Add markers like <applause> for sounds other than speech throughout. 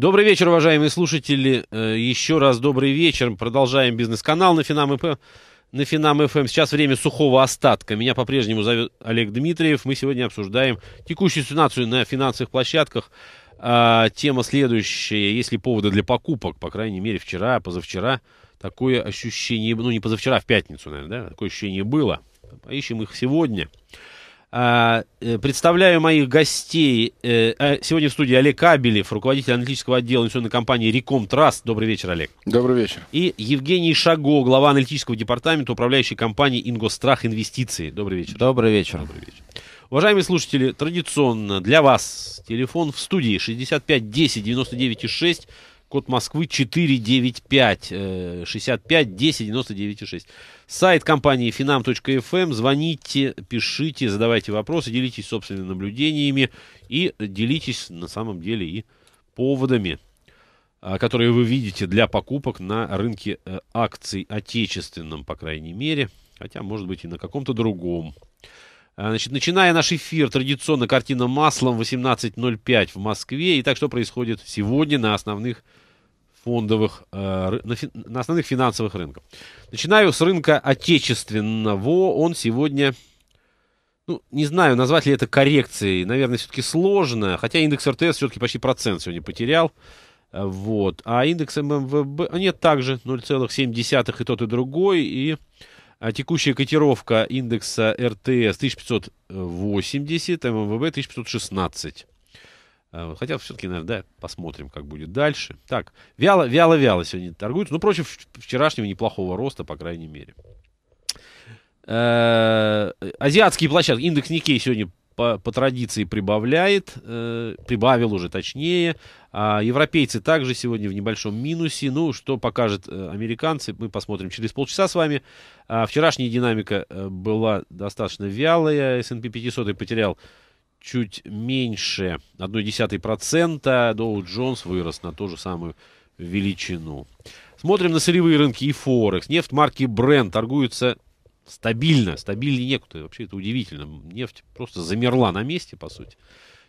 Добрый вечер, уважаемые слушатели. Э, еще раз добрый вечер. Продолжаем бизнес-канал на Финам ИП. Эм. На Финам ФМ. Эм. Сейчас время сухого остатка. Меня по-прежнему зовет Олег Дмитриев. Мы сегодня обсуждаем текущую ситуацию на финансовых площадках. А, тема следующая. Есть ли поводы для покупок? По крайней мере, вчера, позавчера такое ощущение... Ну, не позавчера, а в пятницу, наверное, да? Такое ощущение было. Поищем их сегодня. Сегодня. А, э, представляю моих гостей. Э, а, сегодня в студии Олег Кабелев, руководитель аналитического отдела инвестиционной компании «Реком Траст». Добрый вечер, Олег. Добрый вечер. И Евгений Шаго, глава аналитического департамента управляющей компании «Ингострах Инвестиции». Добрый вечер. Добрый вечер. Добрый вечер. Уважаемые слушатели, традиционно для вас телефон в студии 65 10 99 6 код Москвы 495 65 10 99 6. Сайт компании finam.fm. Эм. Звоните, пишите, задавайте вопросы, делитесь собственными наблюдениями и делитесь на самом деле и поводами, а, которые вы видите для покупок на рынке э, акций отечественном, по крайней мере, хотя, может быть, и на каком-то другом. А, значит, начиная наш эфир, традиционно картина маслом 18.05 в Москве. Итак, что происходит сегодня на основных фондовых, э, на, основных финансовых рынках. Начинаю с рынка отечественного. Он сегодня, ну, не знаю, назвать ли это коррекцией, наверное, все-таки сложно, хотя индекс РТС все-таки почти процент сегодня потерял. Э, вот. А индекс ММВБ, а нет, также 0,7 и тот, и другой. И а, текущая котировка индекса РТС 1580, ММВБ 1516. А, хотя все-таки, наверное, да, посмотрим, как будет дальше. Так, вяло-вяло-вяло сегодня торгуются. Ну, против вчерашнего неплохого роста, по крайней мере. Э, азиатские площадки. Индекс Никей сегодня по, по традиции прибавляет, э, прибавил уже точнее. А европейцы также сегодня в небольшом минусе. Ну, что покажет э, американцы, мы посмотрим через полчаса с вами. А, вчерашняя динамика была достаточно вялая. S&P 500 потерял чуть меньше 0,1%. Доу Джонс вырос на ту же самую величину. Смотрим на сырьевые рынки и Форекс. Нефть марки Brent торгуется стабильно. Стабильнее некуда. Вообще это удивительно. Нефть просто замерла на месте, по сути.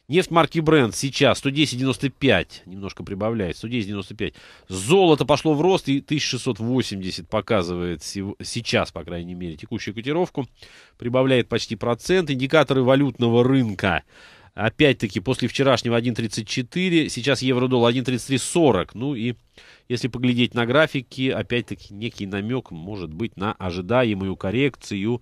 Нефть марки Brent сейчас 110,95, немножко прибавляет, 110,95. Золото пошло в рост и 1680 показывает сейчас, по крайней мере, текущую котировку. Прибавляет почти процент. Индикаторы валютного рынка. Опять-таки, после вчерашнего 1.34, сейчас евро-доллар 1.3340. Ну и если поглядеть на графики, опять-таки некий намек может быть на ожидаемую коррекцию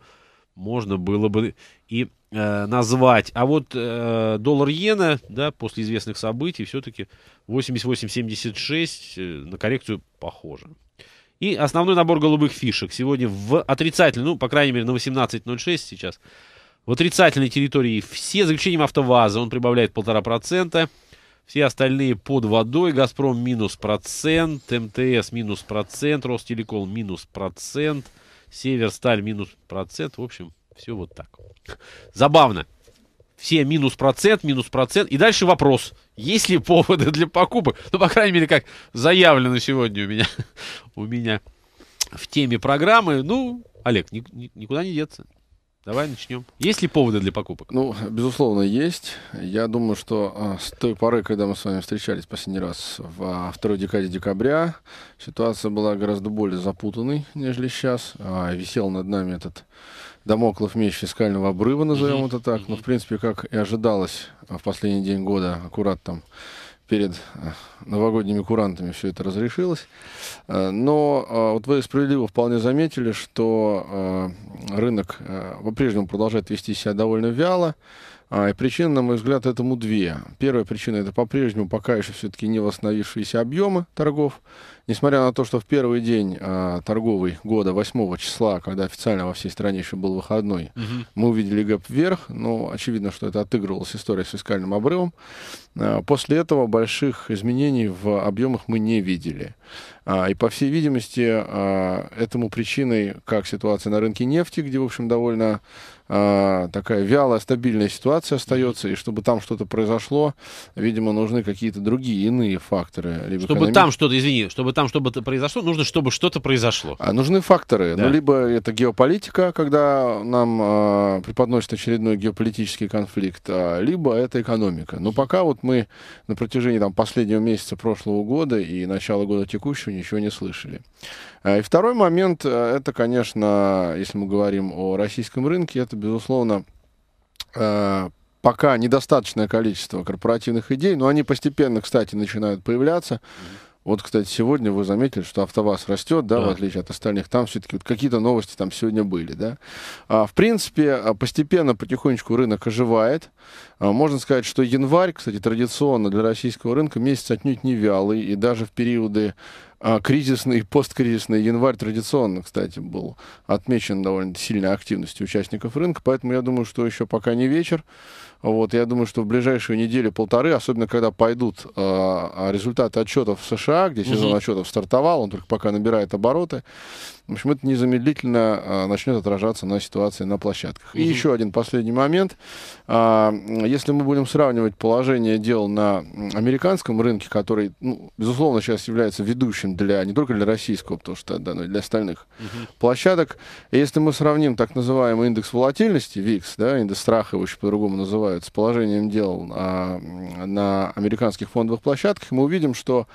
можно было бы и э, назвать. А вот э, доллар иена, да, после известных событий, все-таки 88.76 э, на коррекцию похоже. И основной набор голубых фишек сегодня в отрицательный, ну, по крайней мере, на 18.06 сейчас. В отрицательной территории все, за исключением АвтоВАЗа, он прибавляет полтора процента. Все остальные под водой. «Газпром» минус процент, МТС минус процент, Ростелеком минус процент – Северсталь минус процент. В общем, все вот так. Забавно. Все минус процент, минус процент. И дальше вопрос. Есть ли поводы для покупок? Ну, по крайней мере, как заявлено сегодня у меня, <laughs> у меня в теме программы. Ну, Олег, ни, ни, никуда не деться. Давай начнем. Есть ли поводы для покупок? Ну, безусловно, есть. Я думаю, что а, с той поры, когда мы с вами встречались последний раз во второй декаде декабря, ситуация была гораздо более запутанной, нежели сейчас. А, висел над нами этот домоклов меч фискального обрыва, назовем mm-hmm. это так. Но, в принципе, как и ожидалось а, в последний день года, аккурат там перед э, новогодними курантами все это разрешилось. Э, но э, вот вы справедливо вполне заметили, что рынок по-прежнему продолжает вести себя довольно вяло. А, и причин, на мой взгляд, этому две. Первая причина – это по-прежнему пока еще все-таки не восстановившиеся объемы торгов. Несмотря на то, что в первый день а, торговый года, 8 числа, когда официально во всей стране еще был выходной, угу. мы увидели гэп вверх, но очевидно, что это отыгрывалась история с фискальным обрывом. А, после этого больших изменений в объемах мы не видели. А, и, по всей видимости, а, этому причиной как ситуация на рынке нефти, где, в общем, довольно а, такая вялая, стабильная ситуация остается, и чтобы там что-то произошло, видимо, нужны какие-то другие иные факторы. Либо чтобы экономические... там что-то, извини, чтобы там что-то произошло, нужно, чтобы что-то произошло. А нужны факторы. Ну, да. Ну, либо это геополитика, когда нам э, а, преподносит очередной геополитический конфликт, а, либо это экономика. Но пока вот мы на протяжении там, последнего месяца прошлого года и начала года текущего ничего не слышали. А, и второй момент, э, это, конечно, если мы говорим о российском рынке, это безусловно, э, пока недостаточное количество корпоративных идей, но они постепенно, кстати, начинают появляться. Вот, кстати, сегодня вы заметили, что АвтоВАЗ растет, да, да. в отличие от остальных. Там все-таки вот какие-то новости там сегодня были, да. А, в принципе, а, постепенно, потихонечку рынок оживает. А, можно сказать, что январь, кстати, традиционно для российского рынка месяц отнюдь не вялый. И даже в периоды а, кризисный, посткризисный январь традиционно, кстати, был отмечен довольно сильной активностью участников рынка, поэтому я думаю, что еще пока не вечер. Вот, я думаю, что в ближайшие недели-полторы, особенно когда пойдут э, результаты отчетов в США, где сезон угу. отчетов стартовал, он только пока набирает обороты, в общем, это незамедлительно а, начнет отражаться на ситуации на площадках. И еще один последний момент. А, если мы будем сравнивать положение дел на американском рынке, который, ну, безусловно, сейчас является ведущим для не только для российского, потому что да, но и для остальных uh-huh. площадок, если мы сравним так называемый индекс волатильности, VIX, да, индекс страха его еще по-другому называют, с положением дел а, на американских фондовых площадках, мы увидим, что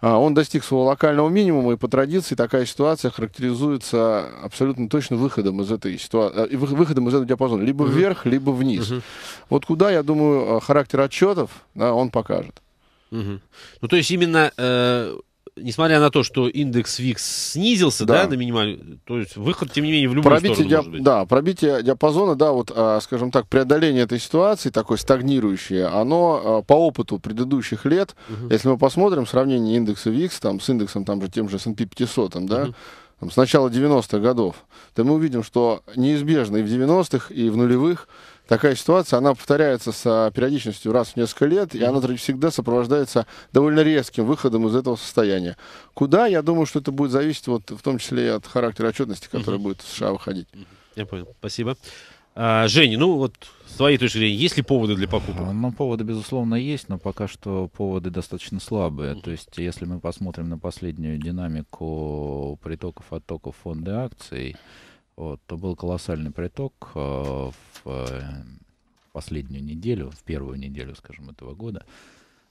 а, он достиг своего локального минимума, и по традиции такая ситуация характеризуется абсолютно точно выходом из этой ситуации, э, выходом из этого диапазона, либо угу. вверх, либо вниз. Угу. Вот куда, я думаю, э, характер отчетов да, он покажет. Угу. Ну, то есть именно э, несмотря на то, что индекс ВИКС снизился, да, да до минимального, то есть выход, тем не менее, в любую пробитие сторону диап... может быть. Да, пробитие диапазона, да, вот, а, скажем так, преодоление этой ситуации, такой стагнирующее, оно а, по опыту предыдущих лет, угу. если мы посмотрим сравнение индекса ВИКС там, с индексом там же, тем же S&P 500, там, да, угу там, с начала 90-х годов, то мы увидим, что неизбежно и в 90-х, и в нулевых такая ситуация, она повторяется с периодичностью раз в несколько лет, и она всегда сопровождается довольно резким выходом из этого состояния. Куда, я думаю, что это будет зависеть вот в том числе и от характера отчетности, которая будет в США выходить. Я понял, спасибо. А, Женя, ну вот с твоей точки зрения, есть ли поводы для покупок? А, ну, поводы, безусловно, есть, но пока что поводы достаточно слабые. То есть, если мы посмотрим на последнюю динамику притоков-оттоков фонда акций, вот, то был колоссальный приток в а, Э, последнюю неделю, в первую неделю, скажем, этого года.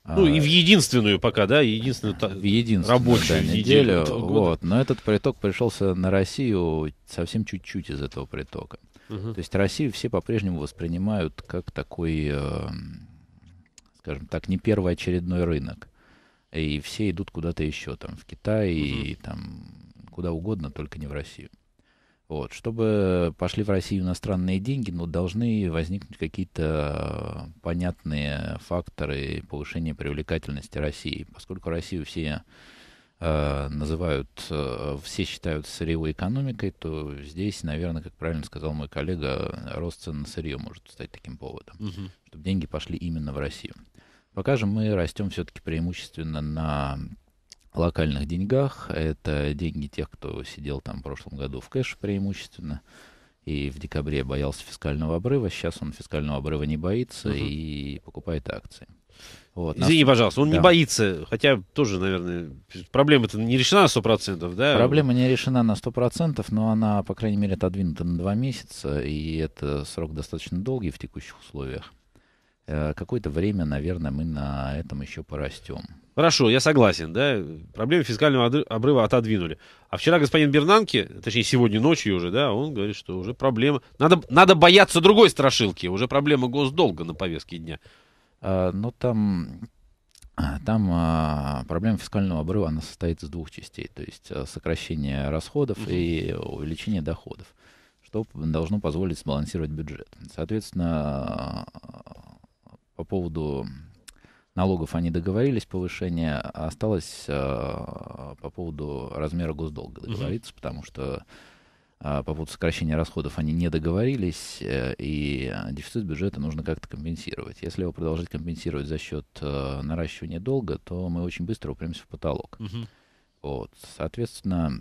Ну а, и в единственную пока, да, единственную, в единственную рабочую да, неделю. неделю вот, но этот приток пришелся на Россию совсем чуть-чуть из этого притока. Угу. То есть Россию все по-прежнему воспринимают как такой, эм, скажем так, не первоочередной рынок. И все идут куда-то еще, там, в Китай, угу. и там куда угодно, только не в Россию. Вот, чтобы пошли в Россию иностранные деньги, но ну, должны возникнуть какие-то э, понятные факторы повышения привлекательности России, поскольку Россию все э, называют, э, все считают сырьевой экономикой, то здесь, наверное, как правильно сказал мой коллега, рост цен на сырье может стать таким поводом, угу. чтобы деньги пошли именно в Россию. Пока же мы растем все-таки преимущественно на локальных деньгах. Это деньги тех, кто сидел там в прошлом году в кэш преимущественно и в декабре боялся фискального обрыва. Сейчас он фискального обрыва не боится угу. и покупает акции. Вот, Извини, нас... пожалуйста, он да. не боится, хотя тоже, наверное, проблема-то не решена на 100%, да? Проблема не решена на 100%, но она, по крайней мере, отодвинута на 2 месяца, и это срок достаточно долгий в текущих условиях. Э, какое-то время, наверное, мы на этом еще порастем. Хорошо, я согласен, да, Проблемы фискального обрыва отодвинули. А вчера господин Бернанки, точнее сегодня ночью уже, да, он говорит, что уже проблема... Надо, надо бояться другой страшилки, уже проблема госдолга на повестке дня. А, ну там... А, там а, проблема фискального обрыва, она состоит из двух частей, то есть а, сокращение расходов угу. и увеличение доходов, что должно позволить сбалансировать бюджет. Соответственно, а, по поводу налогов они договорились повышение, а осталось э, по поводу размера госдолга договориться, угу. потому что э, по поводу сокращения расходов они не договорились, э, и дефицит бюджета нужно как-то компенсировать. Если его продолжать компенсировать за счет э, наращивания долга, то мы очень быстро упремся в потолок. Угу. Вот. Соответственно,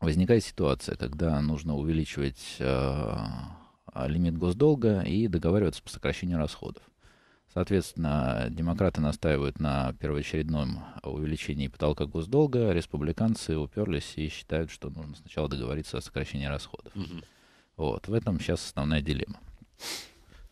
возникает ситуация, когда нужно увеличивать э, лимит госдолга и договариваться по сокращению расходов. Соответственно, демократы настаивают на первоочередном увеличении потолка госдолга, республиканцы уперлись и считают, что нужно сначала договориться о сокращении расходов. Угу. Вот, в этом сейчас основная дилемма.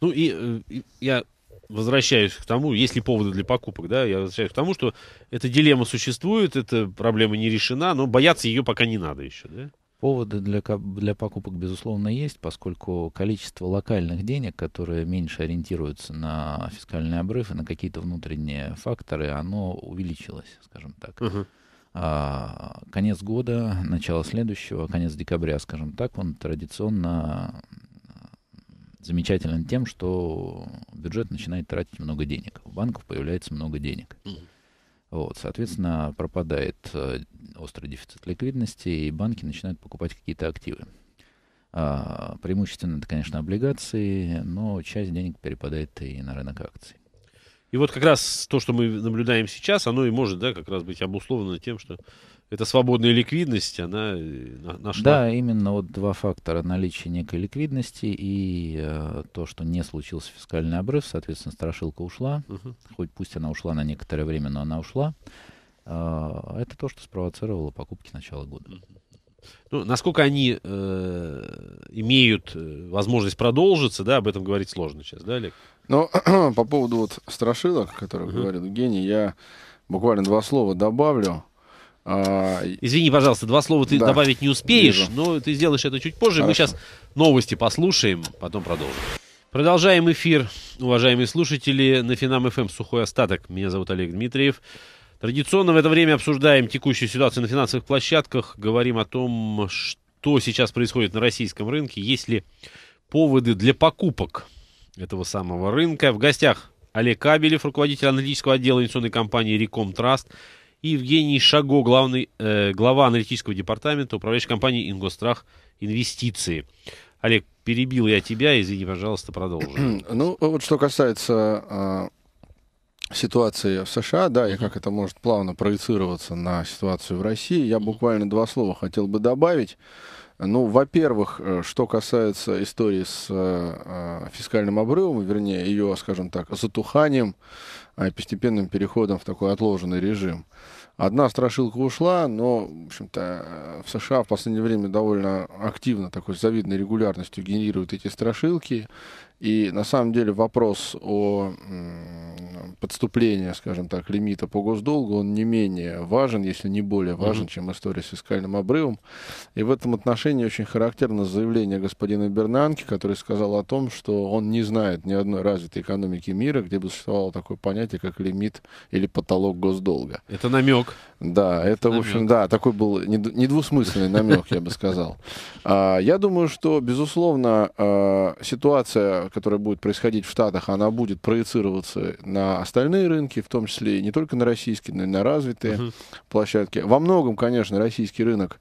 Ну и, э, и я возвращаюсь к тому, есть ли поводы для покупок, да, я возвращаюсь к тому, что эта дилемма существует, эта проблема не решена, но бояться ее пока не надо еще, да? Поводы для, для покупок, безусловно, есть, поскольку количество локальных денег, которые меньше ориентируются на фискальный обрыв и на какие-то внутренние факторы, оно увеличилось, скажем так. Угу. А, конец года, начало следующего, конец декабря, скажем так, он традиционно замечателен тем, что бюджет начинает тратить много денег. У банков появляется много денег. Угу. Вот, соответственно, пропадает э, острый дефицит ликвидности, и банки начинают покупать какие-то активы. А, преимущественно это, конечно, облигации, но часть денег перепадает и на рынок акций. И вот как раз то, что мы наблюдаем сейчас, оно и может, да, как раз быть обусловлено тем, что это свободная ликвидность, она э, нашла... Да, именно вот два фактора. Наличие некой ликвидности и э, то, что не случился фискальный обрыв, соответственно, страшилка ушла. Угу. Хоть пусть она ушла на некоторое время, но она ушла. Э, это то, что спровоцировало покупки начала года. Ну, насколько они э, имеют э, возможность продолжиться, да, об этом говорить сложно сейчас, да, Олег? Ну, <clears throat> по поводу вот страшилок, о которых угу. говорил Евгений, я буквально два слова добавлю. А, Извини, пожалуйста, два слова ты да, добавить не успеешь, вижу. но ты сделаешь это чуть позже. Хорошо. Мы сейчас новости послушаем, потом продолжим. Продолжаем эфир, уважаемые слушатели, на Финам ФМ эм «Сухой остаток». Меня зовут Олег Дмитриев. Традиционно в это время обсуждаем текущую ситуацию на финансовых площадках, говорим о том, что сейчас происходит на российском рынке, есть ли поводы для покупок этого самого рынка. В гостях Олег Кабелев, руководитель аналитического отдела инвестиционной компании «Реком Траст», Евгений Шаго, главный, э, глава аналитического департамента управляющей компании «Ингострах Инвестиции». Олег, перебил я тебя, извини, пожалуйста, продолжи. <clears throat> Ну, вот что касается э, ситуации в США, да, и как это может плавно проецироваться на ситуацию в России, я буквально два слова хотел бы добавить. Ну, во-первых, э, что касается истории с э, э, фискальным обрывом, вернее, ее, скажем так, затуханием, постепенным переходом в такой отложенный режим. Одна страшилка ушла, но, в общем-то, в США в последнее время довольно активно, такой завидной регулярностью генерируют эти страшилки. И на самом деле вопрос о подступлении, скажем так, лимита по госдолгу, он не менее важен, если не более важен, mm-hmm. чем история с фискальным обрывом. И в этом отношении очень характерно заявление господина Бернанки, который сказал о том, что он не знает ни одной развитой экономики мира, где бы существовало такое понятие, как лимит или потолок госдолга. Это намек. Да, это, намек. в общем, да, такой был недвусмысленный намек, я бы сказал. А, я думаю, что, безусловно, а, ситуация, которая будет происходить в Штатах, она будет проецироваться на остальные рынки, в том числе не только на российские, но и на развитые площадки. Во многом, конечно, российский рынок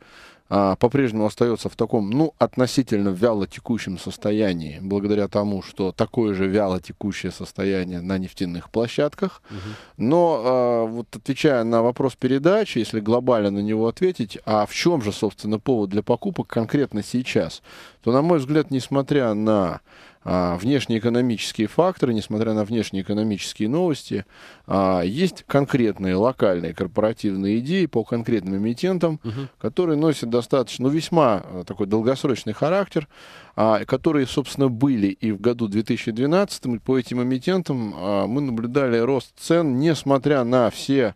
а, по-прежнему остается в таком, ну, относительно вяло текущем состоянии, благодаря тому, что такое же вяло текущее состояние на нефтяных площадках. Угу. Но а, вот отвечая на вопрос передачи, если глобально на него ответить, а в чем же, собственно, повод для покупок конкретно сейчас, то, на мой взгляд, несмотря на а, внешнеэкономические факторы, несмотря на внешнеэкономические новости, а, есть конкретные локальные корпоративные идеи по конкретным эмитентам, угу. которые носят достаточно, ну, весьма э, такой долгосрочный характер, а, которые, собственно, были и в году 2012, и по этим эмитентам мы наблюдали рост цен, несмотря на все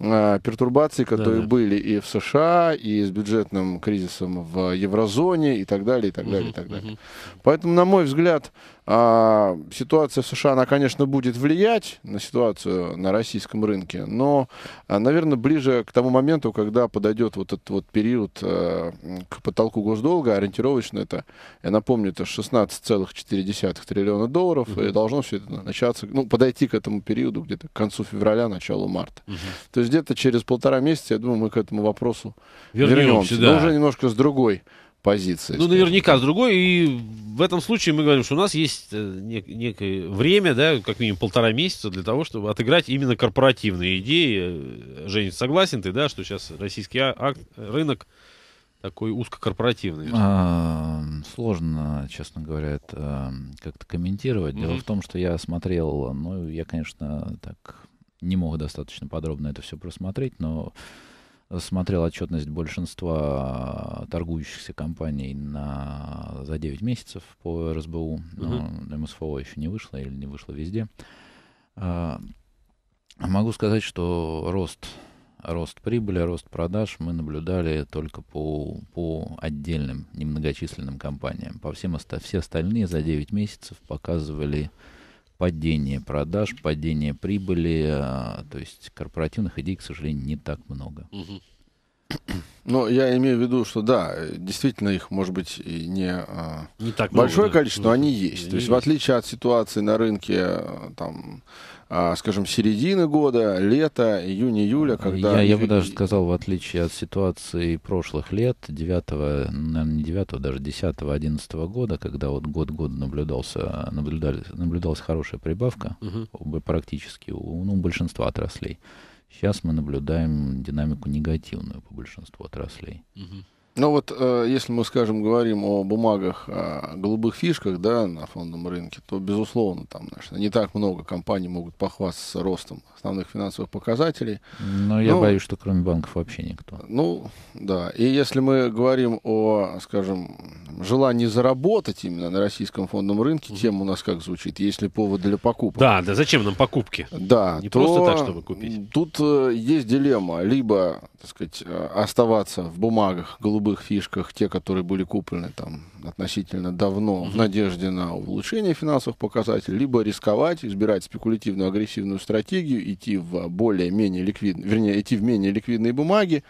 Э, пертурбации, которые да, да. были и в США, и с бюджетным кризисом в еврозоне, и так далее, и так далее, угу, и так далее. Угу. Поэтому, на мой взгляд, а, ситуация в США, она, конечно, будет влиять на ситуацию на российском рынке, но, а, наверное, ближе к тому моменту, когда подойдет вот этот вот период а, к потолку госдолга, ориентировочно это, я напомню, это 16,4 триллиона долларов, угу. и должно все это начаться, ну, подойти к этому периоду где-то к концу февраля, началу марта. Угу. То есть где-то через полтора месяца, я думаю, мы к этому вопросу вернемся. вернемся да. Но уже немножко с другой позиция. Ну, наверняка, с другой. И в этом случае мы говорим, что у нас есть э, нек- некое время, да, как минимум полтора месяца для того, чтобы отыграть именно корпоративные идеи. Э, Жень, согласен ты, да, что сейчас российский а, акт, рынок такой узкокорпоративный? А, сложно, честно говоря, это э, как-то комментировать. Дело mm в том, что я смотрел, ну, я, конечно, так не мог достаточно подробно это все просмотреть, но смотрел отчетность большинства а, торгующихся компаний на, за 9 месяцев по РСБУ, но угу. МСФО еще не вышло или не вышло везде. А, могу сказать, что рост, рост прибыли, рост продаж мы наблюдали только по, по отдельным немногочисленным компаниям. По всем, все остальные за 9 месяцев показывали падение продаж, падение прибыли, а, то есть корпоративных идей, к сожалению, не так много. <coughs> но ну, я имею в виду, что да, действительно их, может быть, не, а, не так большое много, да. количество, но они есть. Они То есть, есть, в отличие от ситуации на рынке а, там а, скажем, середины года, лето, июнь-июля, когда... Я, я бы даже сказал, в отличие от ситуации прошлых лет, 9, наверное, не 9, даже 10-11 года, когда вот год-год наблюдался, наблюдали, наблюдалась хорошая прибавка, угу. практически у ну, большинства отраслей. Сейчас мы наблюдаем динамику негативную по большинству отраслей. Угу. Ну вот, э, если мы, скажем, говорим о бумагах, о голубых фишках, да, на фондовом рынке, то, безусловно, там, значит, не так много компаний могут похвастаться ростом основных финансовых показателей. Но я ну, боюсь, что кроме банков вообще никто. Ну, да. И если мы говорим о, скажем, желании заработать именно на российском фондовом рынке, mm-hmm. тема у нас как звучит, есть ли повод для покупок? Да, да зачем нам покупки? Да. Не то просто так, чтобы купить. Тут э, есть дилемма. Либо, так сказать, э, оставаться в бумагах голубых голубых фишках, те, которые были куплены там относительно давно в надежде на улучшение финансовых показателей, либо рисковать, избирать спекулятивную агрессивную стратегию, идти в более-менее ликвидные, вернее, идти в менее ликвидные бумаги,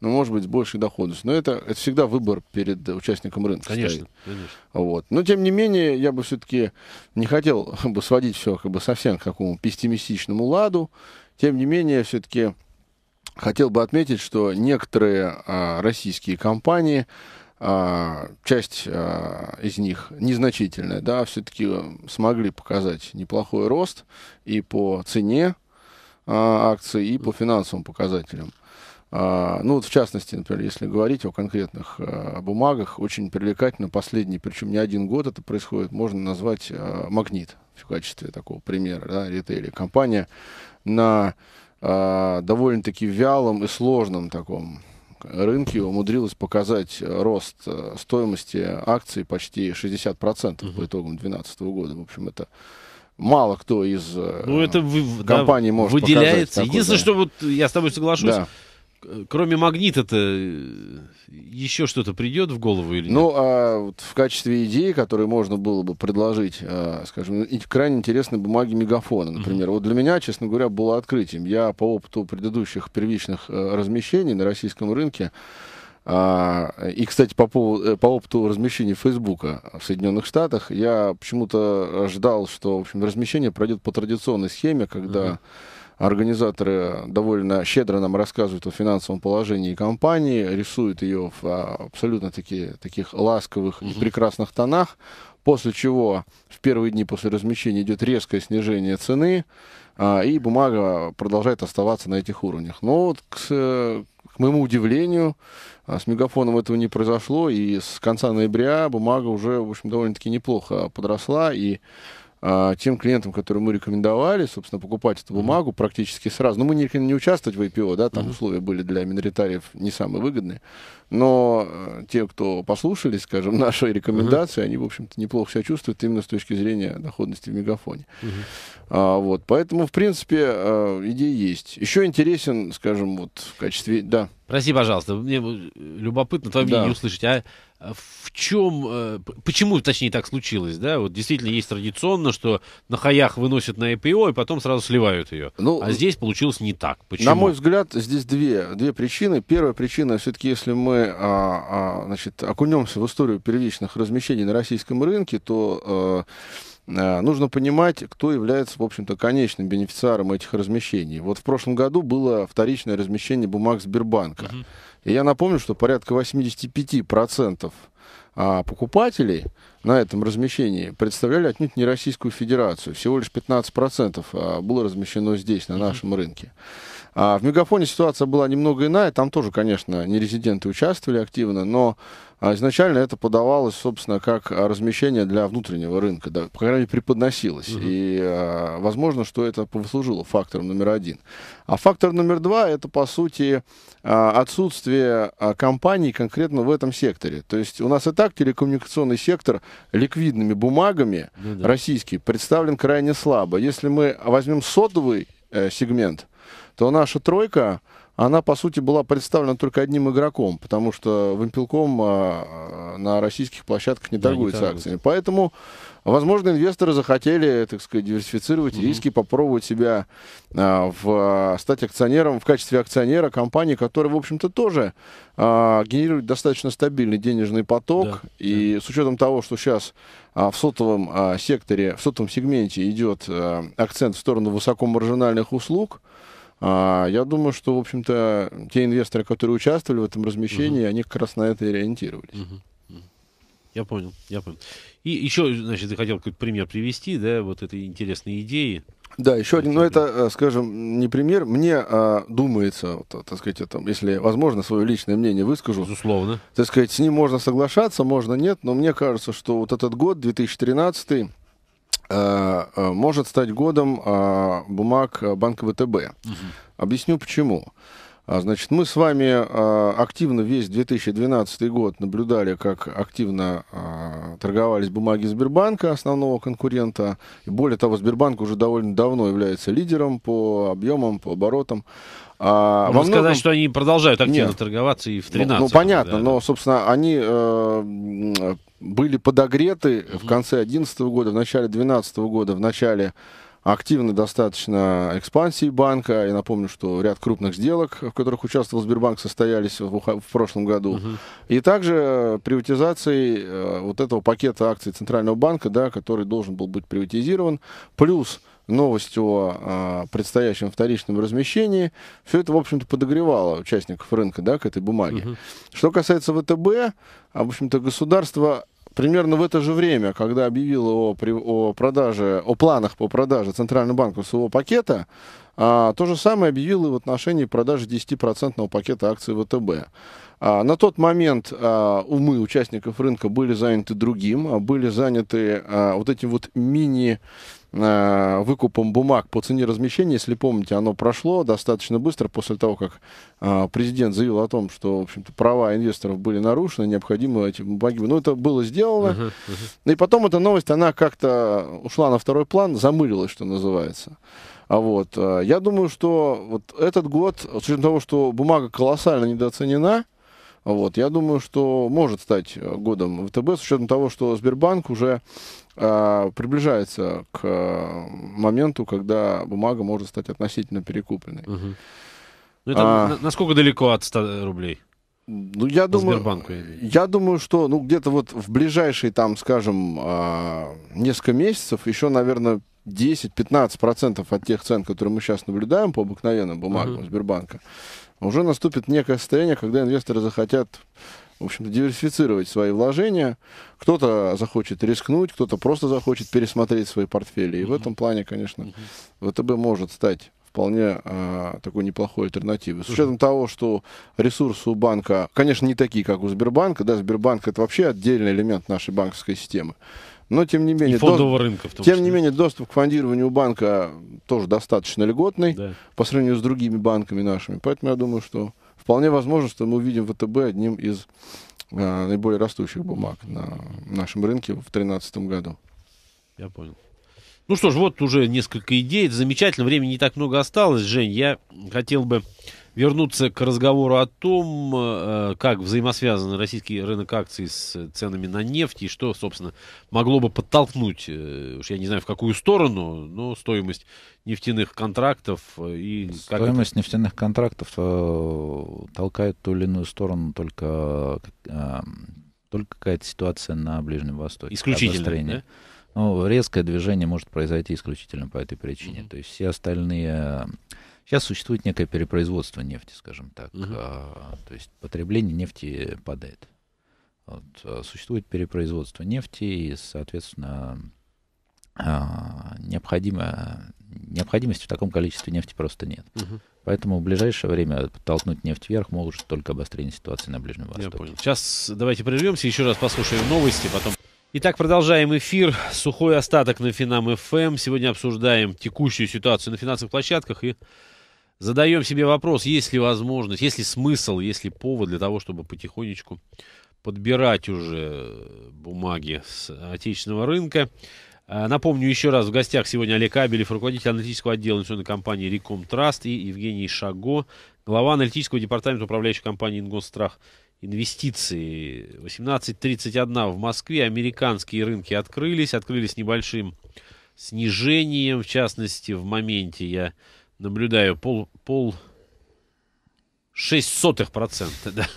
но, ну, может быть, с большей доходностью. Но это, это всегда выбор перед участником рынка. Конечно, стоит. конечно. Вот. Но, тем не менее, я бы все-таки не хотел <laughs> бы сводить все как бы совсем к такому пессимистичному ладу. Тем не менее, все-таки Хотел бы отметить, что некоторые а, российские компании, а, часть а, из них незначительная, да, все-таки э, смогли показать неплохой рост и по цене а, акций, и по финансовым показателям. А, ну вот в частности, например, если говорить о конкретных а, бумагах, очень привлекательно последний, причем не один год это происходит, можно назвать а, «Магнит» в качестве такого примера, да, ритейля. Компания на а, довольно-таки вялом и сложном таком рынке умудрилась показать э, рост э, стоимости акций почти 60% процентов по итогам 2012 года. В общем, это мало кто из э, ну, это вы, компаний да, может выделяется. такой, Единственное, да. что вот я с тобой соглашусь, да. Кроме магнита-то э, еще что-то придет в голову или ну, нет? Ну, а вот в качестве идеи, которые можно было бы предложить, а, скажем, крайне интересны бумаги мегафона, например. Mm-hmm. Вот для меня, честно говоря, было открытием. Я по опыту предыдущих первичных а, размещений на российском рынке а, и, кстати, по, поводу, по опыту размещения Фейсбука в Соединенных Штатах, я почему-то ждал, что в общем, размещение пройдет по традиционной схеме, когда mm-hmm. Организаторы довольно щедро нам рассказывают о финансовом положении компании, рисуют ее в а, абсолютно таки, таких ласковых и прекрасных тонах, после чего в первые дни после размещения идет резкое снижение цены, а, и бумага продолжает оставаться на этих уровнях. Но вот, к, э, к моему удивлению, а, с мегафоном этого не произошло, и с конца ноября бумага уже, в общем, довольно-таки неплохо подросла, и а, тем клиентам, которые мы рекомендовали, собственно, покупать эту бумагу практически сразу. Но ну, мы не, не участвовать в IPO, да, там условия были для миноритариев не самые выгодные. Но э, те, кто послушали, скажем, <laughs> нашей рекомендации, они, в общем-то, неплохо себя чувствуют именно с точки зрения доходности в мегафоне. А, вот, поэтому, в принципе, э, идея есть. Еще интересен, скажем, вот в качестве... Да. Прости, пожалуйста, мне любопытно твое да. услышать. А в чем, э, почему, точнее, так случилось, да? Вот действительно есть традиционно, что на хаях выносят на IPO и потом сразу сливают ее. Ну, а здесь получилось не так. Почему? На мой взгляд, здесь две, две причины. Первая причина, все-таки, если мы а, а, значит, окунемся в историю первичных размещений на российском рынке, то... А, Э, нужно понимать, кто является, в общем-то, конечным бенефициаром этих размещений. Вот в прошлом году было вторичное размещение бумаг Сбербанка. Угу. И я напомню, что порядка 85% а, покупателей на этом размещении представляли отнюдь не Российскую Федерацию. Всего лишь 15% а, было размещено здесь, на нашем рынке. А в Мегафоне ситуация была немного иная. Там тоже, конечно, не резиденты участвовали активно, но а, изначально это подавалось, собственно, как а, размещение для внутреннего рынка, да, по крайней мере, преподносилось. Угу. И а, возможно, что это послужило фактором номер один. А фактор номер два это, по сути, а, отсутствие компаний конкретно в этом секторе. То есть у нас и так телекоммуникационный сектор ликвидными бумагами ну, да. российский представлен крайне слабо. Если мы возьмем сотовый э, сегмент, то наша тройка, она, по сути, была представлена только одним игроком, потому что Вимпелком а, а, на российских площадках не да, торгуется да, акциями. Поэтому, возможно, инвесторы захотели, так сказать, диверсифицировать mm риски, попробовать себя а, в, а, стать акционером в качестве акционера компании, которая, в общем-то, тоже а, генерирует достаточно стабильный денежный поток. Да, и да. с учетом того, что сейчас а, в сотовом а, секторе, в сотовом сегменте идет а, акцент в сторону высокомаржинальных услуг, а, я думаю, что, в общем-то, те инвесторы, которые участвовали в этом размещении, угу. они как раз на это и ориентировались. Угу. Я понял, я понял. И еще, значит, ты хотел какой-то пример привести, да, вот этой интересной идеи. Да, еще один, но ну, это, э, скажем, не пример. Мне а, думается, вот, э, так сказать, это, если возможно, свое личное мнение выскажу. Безусловно. Так сказать, с ним можно соглашаться, можно нет, но мне кажется, что вот этот год, 2013 Э, э, может стать годом э, бумаг банка ВТБ. Объясню почему. А, значит, мы с вами активно весь 2012 год наблюдали, как активно торговались бумаги Сбербанка, основного конкурента. И более того, Сбербанк уже довольно давно является лидером по объемам, по оборотам. А, Можно многом... сказать, что они продолжают активно Нет. торговаться и в 13 Ну, ну понятно, да, но, собственно, они э, были подогреты mm-hmm. в конце 2011 года, в начале 2012 года, в начале активной достаточно экспансии банка. Я напомню, что ряд крупных сделок, в которых участвовал Сбербанк, состоялись в, в прошлом году. Угу. uh И также э, приватизацией э, вот этого пакета акций Центрального банка, да, который должен был быть приватизирован. Плюс новость о э, предстоящем вторичном размещении, все это, в общем-то, подогревало участников рынка, да, к этой бумаге. Угу. Что касается ВТБ, а, в общем-то, государство примерно в это же время, когда объявило о, о продаже, о планах по продаже Центрального банка своего пакета, а, то же самое объявило и в отношении продажи 10% пакета акций ВТБ. А, на тот момент а, умы участников рынка были заняты другим, а, были заняты вот этим вот мини выкупом бумаг по цене размещения, если помните, оно прошло достаточно быстро после того, как президент заявил о том, что, в общем-то, права инвесторов были нарушены, необходимо эти бумаги... Ну, это было сделано. Uh-huh, uh-huh. И потом эта новость, она как-то ушла на второй план, замылилась, что называется. А вот, я думаю, что вот этот год, с учетом того, что бумага колоссально недооценена, вот. Я думаю, что может стать э, годом ВТБ с учетом того, что Сбербанк уже э, приближается к э, моменту, когда бумага может стать относительно перекупленной. Угу. это а, на, насколько далеко от 100 э, рублей? Ну, я думаю, Сбербанку, я, я думаю, что ну, где-то вот в ближайшие, там, скажем, э, несколько месяцев еще, наверное, 10-15% от тех цен, которые мы сейчас наблюдаем по обыкновенным бумагам uh-huh. Сбербанка, уже наступит некое состояние, когда инвесторы захотят в общем-то, диверсифицировать свои вложения. Кто-то захочет рискнуть, кто-то просто захочет пересмотреть свои портфели. И uh-huh. в этом плане, конечно, uh-huh. ВТБ может стать вполне э, такой неплохой альтернативой. С учетом uh-huh. того, что ресурсы у банка, конечно, не такие, как у Сбербанка. Да, Сбербанк это вообще отдельный элемент нашей банковской системы. Но тем не менее, и рынка, тем не менее, доступ к фондированию у банка тоже достаточно льготный да. по сравнению с другими банками нашими. Поэтому я думаю, что вполне возможно, что мы увидим ВТБ одним из а, наиболее растущих бумаг на нашем рынке в 2013 году. Я понял. Ну что ж, вот уже несколько идей. Это замечательно. Времени не так много осталось. Жень, я хотел бы вернуться к разговору о том, э, как взаимосвязан российский рынок акций с ценами на нефть и что, собственно, могло бы подтолкнуть, э, уж я не знаю в какую сторону, но стоимость нефтяных контрактов э, и стоимость это... нефтяных контрактов толкает ту или иную сторону только только какая-то ситуация на Ближнем Востоке. Исключительно, да? Ну, резкое движение может произойти исключительно по этой причине. Mm-hmm. То есть все остальные Сейчас существует некое перепроизводство нефти, скажем так. Угу. А, то есть потребление нефти падает. Вот, а, существует перепроизводство нефти, и, соответственно, а, необходимо, необходимости в таком количестве нефти просто нет. Угу. Поэтому в ближайшее время подтолкнуть нефть вверх может только обострение ситуации на Ближнем Востоке. Я понял. Сейчас давайте прервемся, еще раз послушаем новости, потом... Итак, продолжаем эфир. Сухой остаток на Финам ФМ. Эм. Сегодня обсуждаем текущую ситуацию на финансовых площадках и задаем себе вопрос, есть ли возможность, есть ли смысл, есть ли повод для того, чтобы потихонечку подбирать уже э, бумаги с отечественного рынка. А, напомню еще раз, в гостях сегодня Олег Абелев, руководитель аналитического отдела инвестиционной компании «Реком Траст» и Евгений Шаго, глава аналитического департамента управляющей компании «Ингосстрах» инвестиции. 18.31 в Москве американские рынки открылись, открылись небольшим снижением, в частности, в моменте я наблюдаю пол, пол шесть сотых процента, <laughs> да,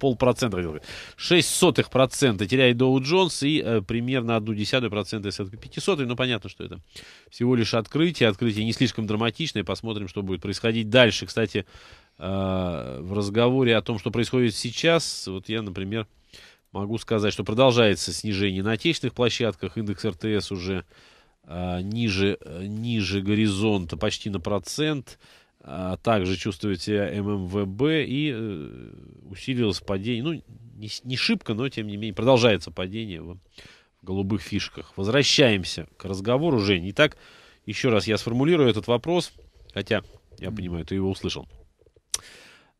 полпроцента, 6 сотых процента теряет Доу Джонс и э, примерно одну десятую процента S&P 500, ну понятно, что это всего лишь открытие, открытие не слишком драматичное, посмотрим, что будет происходить дальше, кстати, э, в разговоре о том, что происходит сейчас, вот я, например, могу сказать, что продолжается снижение на отечественных площадках, индекс РТС уже Э, ниже, э, ниже горизонта почти на процент. А также чувствует себя ММВБ и э, усилилось падение. Ну, не, не шибко, но тем не менее продолжается падение в голубых фишках. Возвращаемся к разговору, Жень. Итак, еще раз я сформулирую этот вопрос, хотя я понимаю, ты его услышал.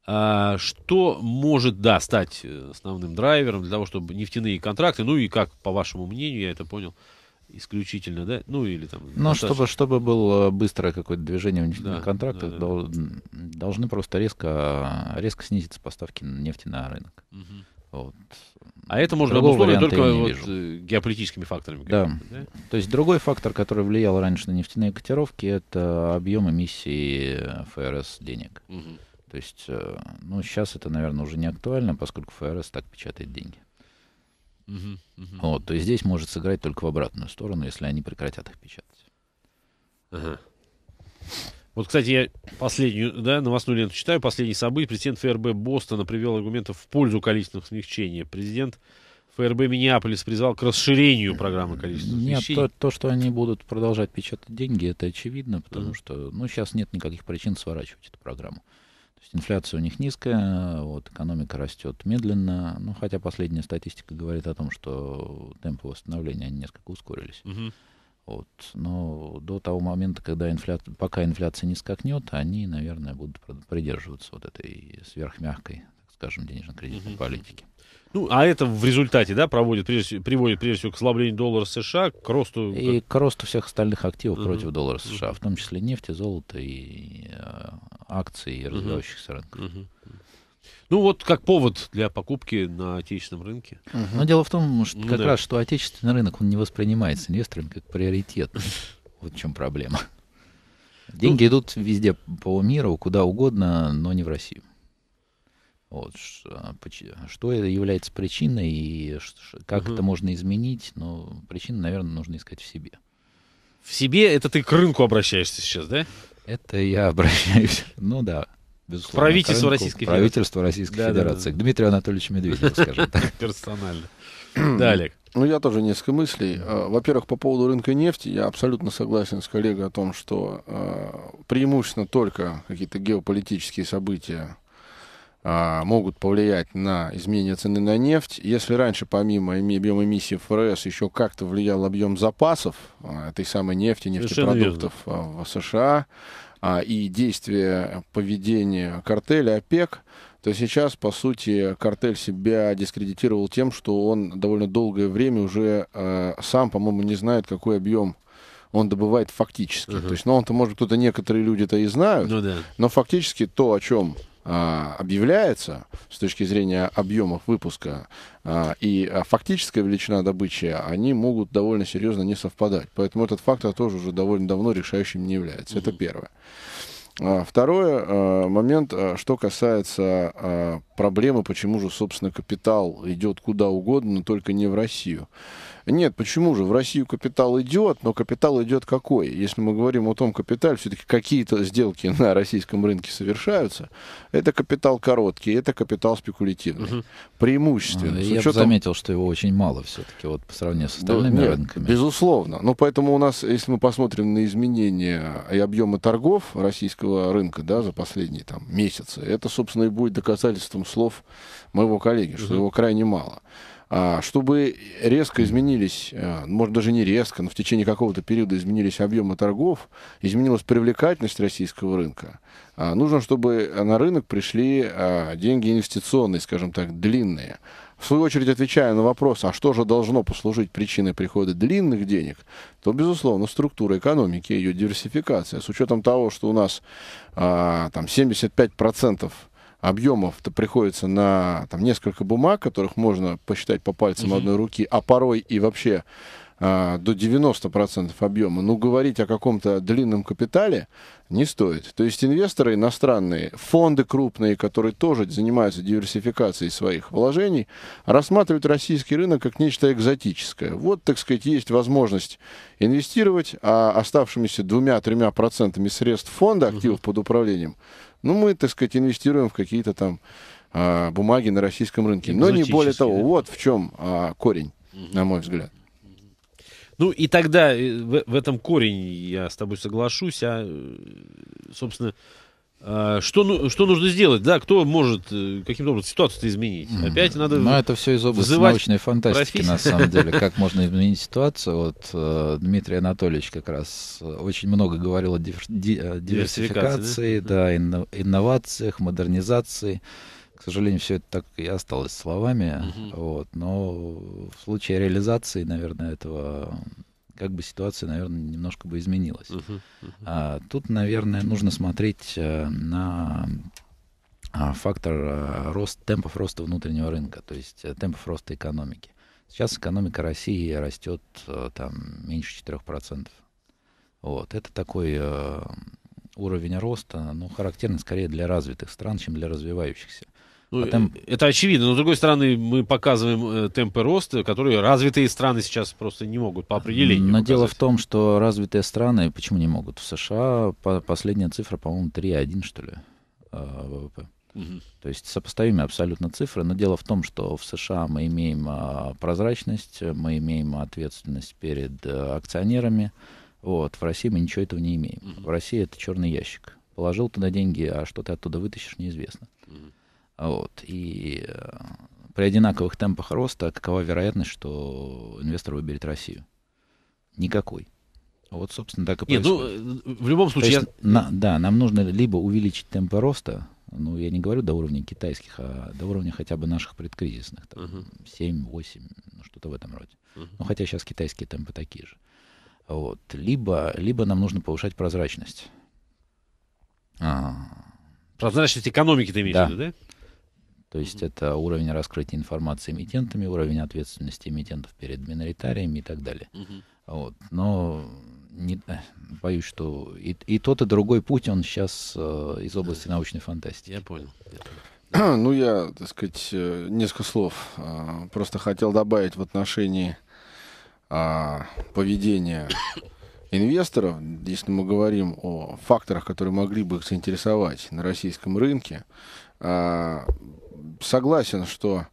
А, что может, да, стать основным драйвером для того, чтобы нефтяные контракты, ну и как, по вашему мнению, я это понял, исключительно, да? Ну или там. Ну, чтобы, чтобы было быстрое какое-то движение уничтожения да, контракта, да, да, дол- да. должны просто резко, резко снизиться поставки нефти на рынок. Угу. Вот. А это можно обусловить только вот э, геополитическими факторами. Да. да. То есть другой фактор, который влиял раньше на нефтяные котировки, это объем эмиссии ФРС денег. Угу. То есть, э, ну, сейчас это, наверное, уже не актуально, поскольку ФРС так печатает деньги. Угу, угу. Вот, то есть здесь может сыграть только в обратную сторону, если они прекратят их печатать. Ага. Вот, кстати, я последнюю да, новостную ленту читаю. Последние события. Президент ФРБ Бостона привел аргументов в пользу количественных смягчений. Президент ФРБ Миннеаполис призвал к расширению программы количества Нет, то, то, что они будут продолжать печатать деньги, это очевидно, потому mm что ну, сейчас нет никаких причин сворачивать эту программу есть инфляция у них низкая, вот, экономика растет медленно, ну, хотя последняя статистика говорит о том, что темпы восстановления они несколько ускорились. Угу. Вот. Но до того момента, когда инфляция, пока инфляция не скакнет, они, наверное, будут придерживаться вот этой сверхмягкой скажем, денежно-кредитной угу. политики. Ну, а это в результате, да, проводит, прежде, приводит прежде всего к ослаблению доллара США, к росту... И к росту всех остальных активов uh-huh. против доллара США, uh-huh. в том числе нефти, золота и э, акций и развивающихся uh-huh. рынков. Uh-huh. Ну вот как повод для покупки на отечественном рынке. Uh-huh. Но дело в том, что ну, как да. раз что отечественный рынок он не воспринимается инвесторами как приоритет. Вот в чем проблема. Ну Деньги идут везде по миру, куда угодно, но не в Россию. Вот, а, что это является причиной и как угу. это можно изменить, но причины, наверное, нужно искать в себе. В себе это ты к рынку обращаешься сейчас, да? Это я обращаюсь. <laughs> Ну да. Безусловно, правительство рынку, Российской Федерации. Правительство Российской да, Федерации. Да, да. К Дмитрию Анатольевичу скажем так. <laughs> Персонально. Да, Олег. <clears throat> Ну, я тоже несколько мыслей. А, во-первых, по поводу рынка нефти, я абсолютно согласен с коллегой о том, что а, преимущественно только какие-то геополитические события а, могут повлиять на изменение цены на нефть. Если раньше помимо объема эмиссии ФРС еще как-то влиял объем запасов а, этой самой нефти, нефтепродуктов а, в США и действие поведения картеля ОПЕК, то сейчас, по сути, картель себя дискредитировал тем, что он довольно долгое время уже сам, по-моему, не знает, какой объем он добывает фактически. Uh-huh. То есть, ну, он-то, может, кто-то, некоторые люди-то и знают, ну, да. но фактически то, о чем а, объявляется с точки зрения объемов выпуска а, и а, фактическая величина добычи, они могут довольно серьезно не совпадать. Поэтому этот фактор тоже уже довольно давно решающим не является. Это первое. Второй момент, что касается проблемы, почему же, собственно, капитал идет куда угодно, но только не в Россию. Нет, почему же? В Россию капитал идет, но капитал идет какой? Если мы говорим о том капитале, все-таки какие-то сделки на российском рынке совершаются. Это капитал короткий, это капитал спекулятивный. Угу. Преимущественно. Ну, я учетом... заметил, что его очень мало все-таки вот по сравнению с остальными да, нет, рынками. Безусловно. Но ну, поэтому у нас, если мы посмотрим на изменения и объемы торгов российского рынка да, за последние там, месяцы, это, собственно, и будет доказательством слов моего коллеги, что угу. его крайне мало. А, чтобы резко изменились, э, может даже не резко, но в течение какого-то периода изменились объемы торгов, изменилась привлекательность российского рынка, а, нужно, чтобы на рынок пришли а, деньги инвестиционные, скажем так, длинные. В свою очередь, отвечая на вопрос, а что же должно послужить причиной прихода длинных денег, то, безусловно, структура экономики, ее диверсификация. С учетом того, что у нас а, там 75% процентов объемов-то приходится на там, несколько бумаг, которых можно посчитать по пальцам угу. одной руки, а порой и вообще а, до 90% объема, ну, говорить о каком-то длинном капитале не стоит. То есть инвесторы иностранные, фонды крупные, которые тоже занимаются диверсификацией своих вложений, рассматривают российский рынок как нечто экзотическое. Вот, так сказать, есть возможность инвестировать, а оставшимися двумя-тремя процентами средств фонда активов под управлением, ну, мы, так сказать, инвестируем в какие-то там а, бумаги на российском рынке. Но не более того, вот в чем а, корень, на мой взгляд. Ну и тогда э, в, в этом корень, я с тобой соглашусь, а, э, собственно, а, что, ну, что нужно сделать, да, кто может э, каким-то образом ситуацию изменить? Опять надо Но это все из области научной фантастики, профи... на самом деле, <laughs> как можно изменить ситуацию. Вот Дмитрий Анатольевич как раз очень много говорил о диверсификации, да, инновациях, модернизации. К сожалению, все это так и осталось словами. Угу. Вот, но в случае реализации, наверное, этого как бы ситуация, наверное, немножко бы изменилась. Uh А, тут, наверное, нужно смотреть э, на а, фактор э, рост, темпов роста внутреннего рынка, то есть э, темпов роста экономики. Сейчас экономика России растет там меньше 4%. Вот. Это такой а, уровень роста, ну, характерный скорее для развитых стран, чем для развивающихся. Ну, Потом... Это очевидно. Но, с другой стороны, мы показываем э, темпы роста, которые развитые страны сейчас просто не могут по определению. Но показать. дело в том, что развитые страны, почему не могут? В США последняя цифра, по-моему, 3,1, что ли, а, ВВП. Угу. То есть сопоставимы абсолютно цифры, но дело в том, что в США мы имеем а, прозрачность, мы имеем ответственность перед а, акционерами. Вот, в России мы ничего этого не имеем. Угу. В России это черный ящик. Положил туда деньги, а что ты оттуда вытащишь, неизвестно. Угу. Вот. И э, при одинаковых темпах роста какова вероятность, что инвестор выберет Россию? Никакой. Вот, собственно, так и ну, происходит. Нет, ну, в любом случае... Есть, я... на, да, нам нужно либо увеличить темпы роста, ну, я не говорю до уровня китайских, а до уровня хотя бы наших предкризисных, там, uh-huh. 7, 8, ну, что-то в этом роде. Uh-huh. Ну, хотя сейчас китайские темпы такие же. Вот. Либо, либо нам нужно повышать прозрачность. А-а-а. Прозрачность экономики ты имеешь да. в виду, да? То есть это уровень раскрытия информации эмитентами, уровень ответственности эмитентов перед миноритариями и так далее. Вот. Но не, э, боюсь, что и, и тот, и другой путь, он сейчас э, из области научной фантастики. Я понял. Я понял. <clears throat> Ну, я, так сказать, э, несколько слов э, просто хотел добавить в отношении а, поведения <coughs> инвесторов, если мы говорим о факторах, которые могли бы их заинтересовать на российском рынке. А, согласен, что,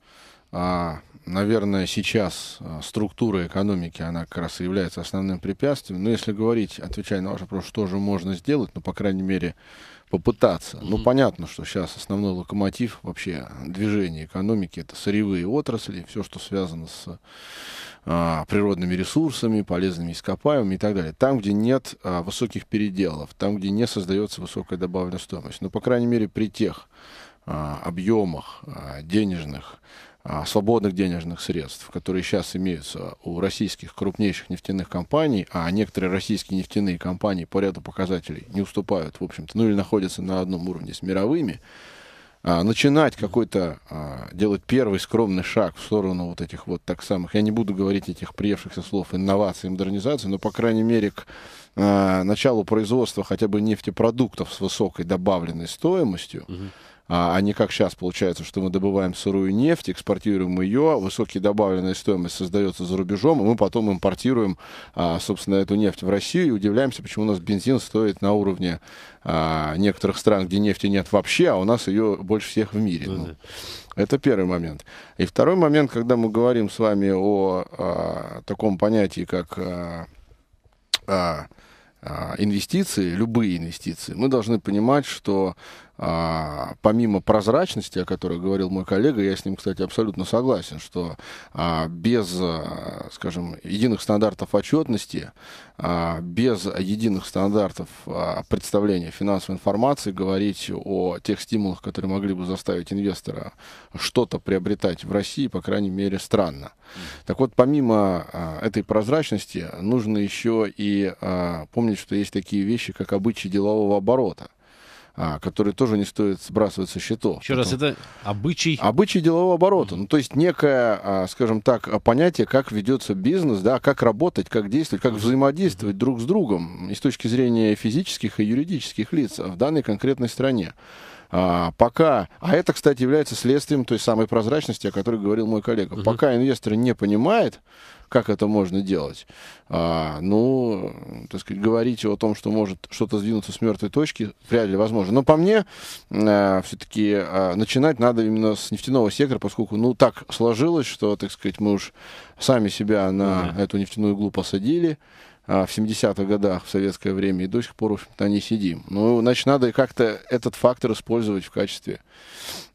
а, наверное, сейчас а, структура экономики, она как раз и является основным препятствием. Но если говорить, отвечая на ваш вопрос, что же можно сделать, ну, по крайней мере, попытаться. Mm-hmm. Ну, понятно, что сейчас основной локомотив вообще движения экономики это сырьевые отрасли, все, что связано с а, природными ресурсами, полезными ископаемыми и так далее. Там, где нет а, высоких переделов, там, где не создается высокая добавленная стоимость. Но, ну, по крайней мере, при тех Э, объемах э, денежных, э, свободных денежных средств, которые сейчас имеются у российских крупнейших нефтяных компаний, а некоторые российские нефтяные компании по ряду показателей не уступают, в общем-то, ну или находятся на одном уровне с мировыми, начинать какой-то, делать первый скромный шаг в сторону вот этих вот так самых, я не буду говорить этих приевшихся слов инновации модернизации, но, по крайней мере, к началу производства хотя бы нефтепродуктов с высокой добавленной стоимостью, угу а, а не как сейчас получается, что мы добываем сырую нефть, экспортируем ее, высокие добавленная стоимость создается за рубежом, и мы потом импортируем, а, собственно, эту нефть в Россию и удивляемся, почему у нас бензин стоит на уровне а, некоторых стран, где нефти нет вообще, а у нас ее больше всех в мире. Да, ну, Это первый момент. И второй момент, когда мы говорим с вами о, о таком понятии, как о, о, инвестиции, любые инвестиции, мы должны понимать, что а, помимо прозрачности, о которой говорил мой коллега, я с ним, кстати, абсолютно согласен, что а, без, а, скажем, единых стандартов отчетности, а, без единых стандартов а, представления финансовой информации говорить о тех стимулах, которые могли бы заставить инвестора что-то приобретать в России, по крайней мере, странно. Так вот, помимо а, этой прозрачности, нужно еще и а, помнить, что есть такие вещи, как обычаи делового оборота. А, который тоже не стоит сбрасывать со счетов. Еще раз, это обычай... Обычай делового оборота. Ну, то есть некое, а, скажем так, понятие, как ведется бизнес, да, как работать, как действовать, как взаимодействовать друг с другом и с точки зрения физических и юридических лиц в данной конкретной стране. А, пока, а это, кстати, является следствием той самой прозрачности, о которой говорил мой коллега. Угу. Пока инвестор не понимает, как это можно делать, а, ну, так сказать, говорить о том, что может что-то сдвинуться с мертвой точки, вряд ли возможно. Но по мне, а, э, все-таки а, начинать надо именно с нефтяного сектора, поскольку, ну, так сложилось, что, так сказать, мы уж сами себя на угу. эту нефтяную иглу посадили. А, в 70-х годах в советское время, и до сих пор, в общем-то, не сидим. Ну, значит, надо как-то этот фактор использовать в качестве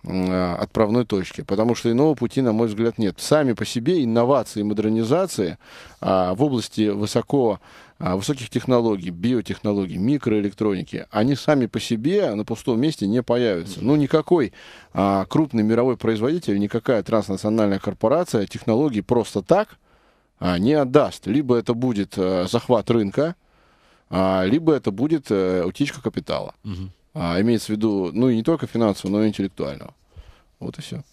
а, отправной точки, потому что иного пути, на мой взгляд, нет. Сами по себе инновации и модернизации а, в области высоко высоких технологий, биотехнологий, микроэлектроники, они сами по себе на пустом месте не появятся. Ну, никакой а, крупный мировой производитель, никакая транснациональная корпорация технологии просто так а, не отдаст. Либо это будет э, захват рынка, а, либо это будет э, утечка капитала. Угу. Имеется в виду, ну и не только финансового, но и интеллектуального. Вот и все.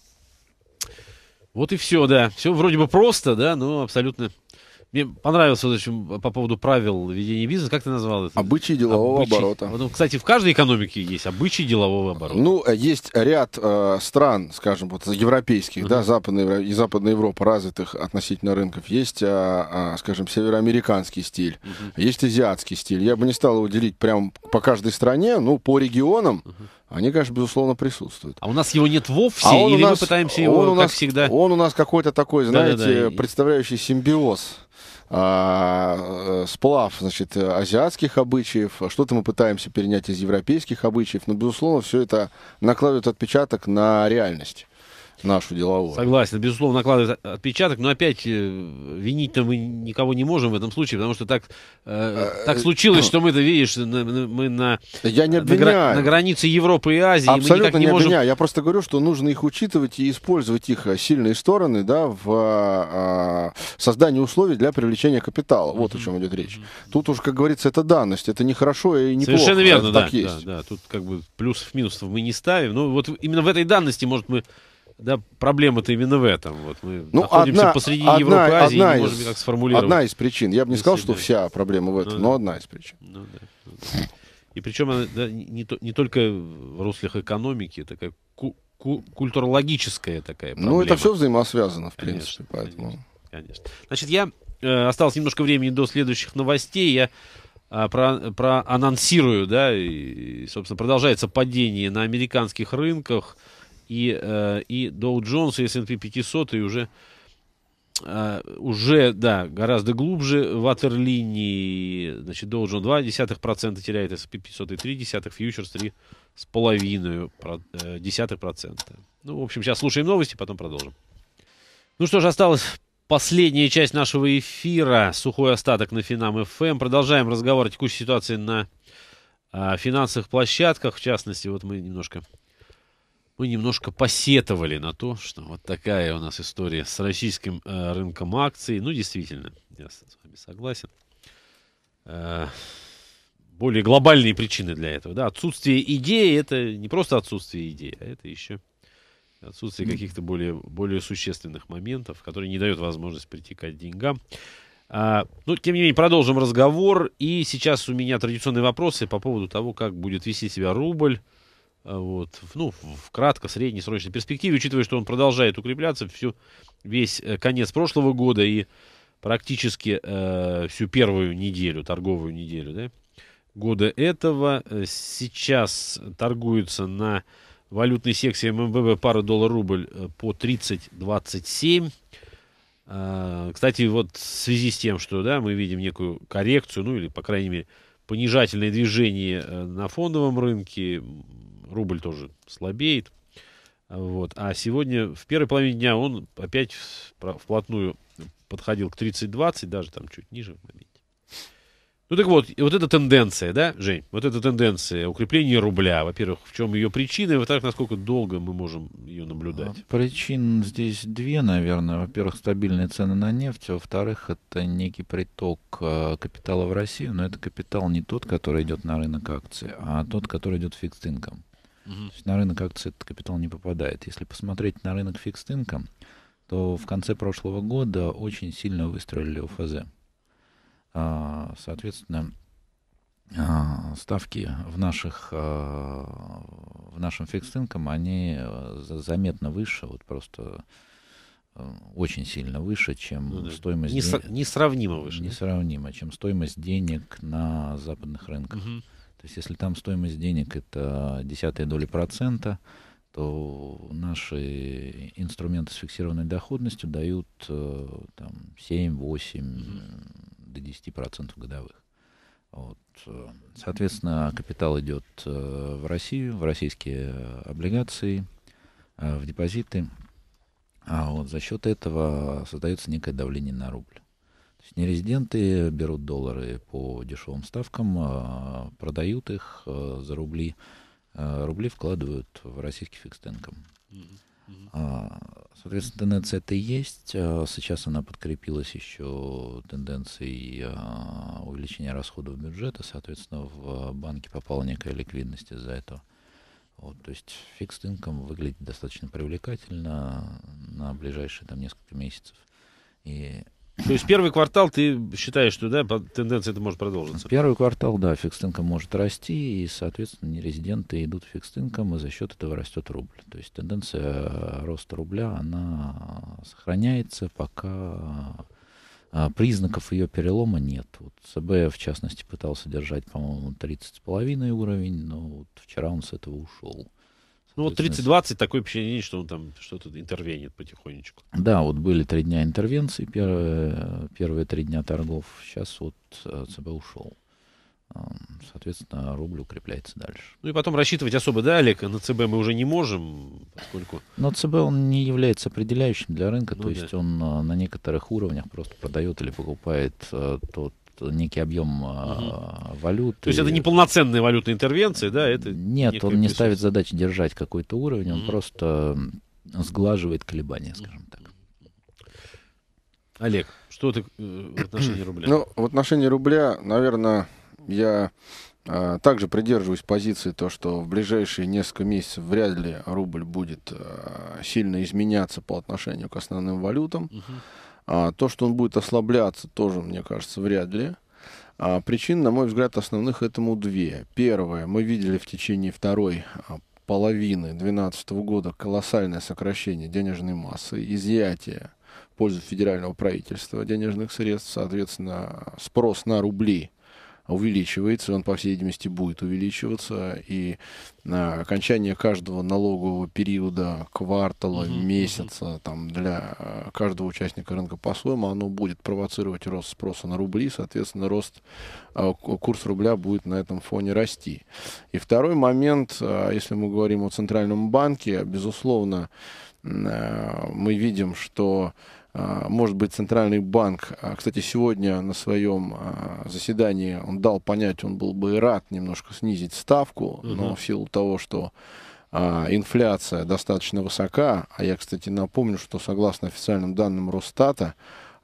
Вот и все, да. Все вроде бы просто, да, но абсолютно мне понравился очень по поводу правил ведения бизнеса. Как ты назвал это? Обычаи делового обычаи. оборота. Ну, кстати, в каждой экономике есть обычаи делового оборота. Ну, есть ряд э, стран, скажем, вот европейских, uh-huh. да, Западной и Западной Европы, развитых относительно рынков. Есть, э, э, скажем, североамериканский стиль, uh-huh. есть азиатский стиль. Я бы не стал его делить прям по каждой стране, ну, по регионам. Uh-huh. Они, конечно, безусловно, присутствуют. А у нас его нет вовсе, а или нас, мы пытаемся его, он у нас, как всегда... Он у нас какой-то такой, знаете, да, да, да. представляющий симбиоз. А, э, сплав, значит, азиатских обычаев, что-то мы пытаемся перенять из европейских обычаев, но, безусловно, все это накладывает отпечаток на реальность нашу деловую. Согласен, безусловно, накладывает отпечаток, но опять э, винить-то мы никого не можем в этом случае, потому что так, э, э так случилось, ну, что мы это видишь, на, на, мы на, я не э, на, гра, на границе Европы и Азии. Абсолютно и мы никак не, не можем... обвиняю, я просто говорю, что нужно их учитывать и использовать их сильные стороны да, в а, создании условий для привлечения капитала. Вот о чем идет речь. Тут уж, как говорится, это данность, это не хорошо и не Совершенно плохо, верно, да, так да, есть. Да, да, тут как бы плюсов-минусов мы не ставим, но ну, вот именно в этой данности, может, мы да, проблема-то именно в этом. Вот мы ну, находимся одна, посреди одна, Евразии, одна не из, можем так сформулировать. Одна из причин. Я бы не сказал, себя. что вся проблема в этом, ну, но да. одна из причин. Ну, да, ну, да. И причем да, не, не только в руслях экономики, такая ку ку культурологическая такая проблема. Ну, это все взаимосвязано, в конечно, принципе, поэтому... Конечно, Значит, я... Э, осталось немножко времени до следующих новостей. Я а, про, проанонсирую, да, и, собственно, продолжается падение на американских рынках и, э, и Доу Джонс, и S&P 500, и уже, э, уже, да, гораздо глубже ватерлинии. Значит, Доу Джон 2% теряет, S&P 500 и 3%, фьючерс 3,5%. Э, ну, в общем, сейчас слушаем новости, потом продолжим. Ну что ж, осталось последняя часть нашего эфира. Сухой остаток на Финам ФМ. Эм. Продолжаем разговор о текущей ситуации на э, финансовых площадках. В частности, вот мы немножко мы немножко посетовали на то, что вот такая у нас история с российским э, рынком акций. Ну, действительно, я с вами согласен. Э, более глобальные причины для этого. Да? Отсутствие идеи это не просто отсутствие идеи, а это еще отсутствие каких-то более, более существенных моментов, которые не дают возможность прийти к деньгам. А, ну, тем не менее, продолжим разговор. И сейчас у меня традиционные вопросы по поводу того, как будет вести себя рубль а вот, ну, в кратко, среднесрочной перспективе, учитывая, что он продолжает укрепляться всю, весь э, конец прошлого года и практически э, всю первую неделю, торговую неделю, да, года этого. Э, сейчас торгуется на валютной секции ММВБ пара доллар-рубль э, по 30.27. Э, а, кстати, вот в связи с тем, что, да, мы видим некую коррекцию, ну, или, по крайней мере, понижательное движение на фондовом рынке, рубль тоже слабеет. Вот. А сегодня в первой половине дня он опять вплотную подходил к 30-20, даже там чуть ниже в моменте. Ну так вот, вот эта тенденция, да, Жень, вот эта тенденция укрепления рубля, во-первых, в чем ее причина, и во-вторых, насколько долго мы можем ее наблюдать? А, причин здесь две, наверное. Во-первых, стабильные цены на нефть, а во-вторых, это некий приток э, капитала в Россию, но это капитал не тот, который идет на рынок акций, а тот, который идет в фикс-инком. То есть на рынок акций этот капитал не попадает. Если посмотреть на рынок фикст то в конце прошлого года очень сильно выстроили ОФЗ. А, соответственно, а, ставки в, наших, а, в нашем фикст они э, заметно выше, вот просто э, очень сильно выше, чем ну, да. стоимость... Несра- денег, несравнимо выше. Несравнимо, да? чем стоимость денег на западных рынках. Угу. То есть если там стоимость денег это десятая доля процента, то наши инструменты с фиксированной доходностью дают э, там, 7, 8 до 10 процентов годовых. Вот. Э, соответственно, капитал идет э, в Россию, в российские облигации, в депозиты. А вот за счет этого создается некое давление на рубль. Нерезиденты берут доллары по дешевым ставкам, а, продают их а, за рубли. А, рубли вкладывают в российский фикс Соответственно, тенденция это есть. Сейчас она подкрепилась еще тенденцией увеличения расходов бюджета. Соответственно, в банке попала некая ликвидность из-за этого. Вот, то есть фикс инком выглядит достаточно привлекательно на ближайшие там несколько месяцев. И то есть первый квартал ты считаешь, что да, тенденция это может продолжиться? Первый квартал, да, фикстинка может расти, и, соответственно, нерезиденты идут в и за счет этого растет рубль. То есть тенденция э, роста рубля, она сохраняется, пока а, признаков ее перелома нет. Вот ЦБ, в частности, пытался держать, по-моему, 30,5 уровень, но вот вчера он с этого ушел. Ну вот 30-20, такое впечатление, что он там что-то интервенит потихонечку. Да, вот были три дня интервенции, первые, первые три дня торгов. Сейчас вот э, ЦБ ушел. Соответственно, рубль укрепляется дальше. Ну и потом рассчитывать особо да, Олег, на ЦБ мы уже не можем, поскольку... Но ЦБ он не является определяющим для рынка, ну, то да. есть он э, на некоторых уровнях просто продает или покупает э, тот некий объем угу. валюты. То есть это не полноценная валютная интервенция, да? Это Нет, он не ставит задачи держать какой-то уровень, он угу. просто сглаживает колебания, скажем так. Олег, что ты э, в отношении рубля? Ну, в отношении рубля, наверное, я а, также придерживаюсь позиции, то, что в ближайшие несколько месяцев вряд ли рубль будет а, сильно изменяться по отношению к основным валютам. Угу. А, то, что он будет ослабляться, тоже, мне кажется, вряд ли. А, причин, на мой взгляд, основных этому две. Первое, мы видели в течение второй а, половины 2012 года колоссальное сокращение денежной массы, изъятие в пользу федерального правительства денежных средств, соответственно, спрос на рубли – увеличивается, он, по всей видимости, будет увеличиваться, и а, окончание каждого налогового периода, квартала, mm-hmm. месяца, там, для а, каждого участника рынка по-своему, оно будет провоцировать рост спроса на рубли, соответственно, рост, а, курс рубля будет на этом фоне расти. И второй момент, а, если мы говорим о Центральном банке, безусловно, а, мы видим, что а, может быть, Центральный банк, а, кстати, сегодня на своем а, заседании он дал понять, он был бы рад немножко снизить ставку, но в силу того, что инфляция достаточно высока, а я, кстати, напомню, что согласно официальным данным Росстата,